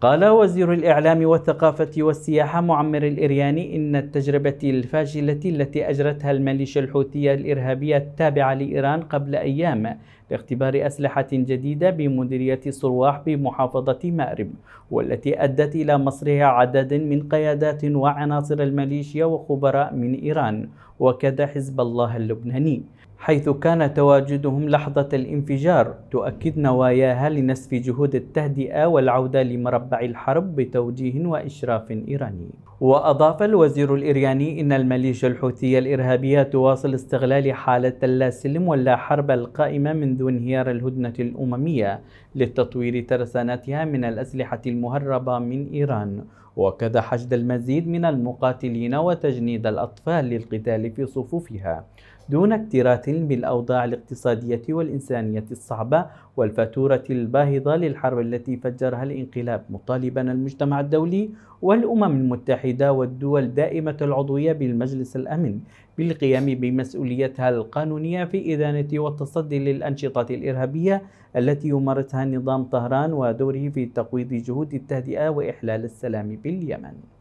قال وزير الإعلام والثقافة والسياحة معمر الإرياني إن التجربة الفاشلة التي أجرتها الميليشيا الحوثية الإرهابية التابعة لإيران قبل أيام لاختبار أسلحة جديدة بمديرية الصرواح بمحافظة مأرب والتي أدت إلى مصرها عدد من قيادات وعناصر الميليشيا وخبراء من إيران وكذا حزب الله اللبناني حيث كان تواجدهم لحظة الانفجار تؤكد نواياها لنسف جهود التهدئة والعودة لمربع الحرب بتوجيه وإشراف إيراني وأضاف الوزير الإرياني إن الميليشيا الحوثية الإرهابية تواصل استغلال حالة اللا سلم واللا حرب القائمة منذ انهيار الهدنة الأممية لتطوير ترسانتها من الأسلحة المهربة من إيران وكذا حشد المزيد من المقاتلين وتجنيد الأطفال للقتال في صفوفها دون اكتراث بالأوضاع الاقتصادية والإنسانية الصعبة والفاتورة الباهظة للحرب التي فجرها الانقلاب مطالبا المجتمع الدولي والأمم المتحدة والدول دائمة العضوية بالمجلس الأمن بالقيام بمسؤوليتها القانونية في إدانة والتصدي للأنشطة الإرهابية التي يمارسها نظام طهران ودوره في تقويض جهود التهدئة وإحلال السلام باليمن